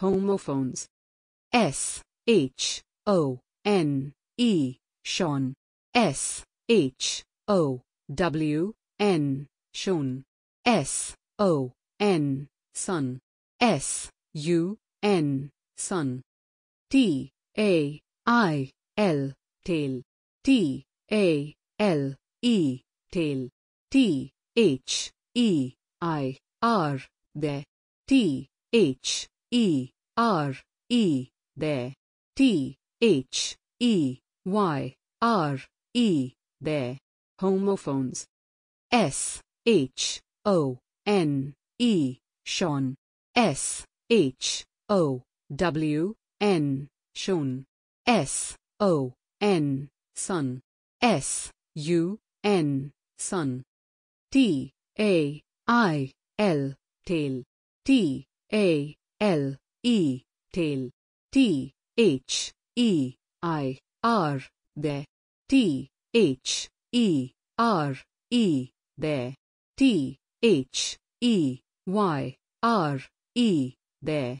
Homophones. S H O N E Sean. S H O W N S O N, S O N Sun. S U N Sun. T A I L Tail. T A L E Tail. T H E I R The. T H E R E there T H E Y R E there homophones S H O N E shone S H O W N shon S shon N sun S U N sun T A I L tail T A L E, tail. T, H, E, I, R, there. T, H, E, R, E, there. T, H, E, Y, R, E, there.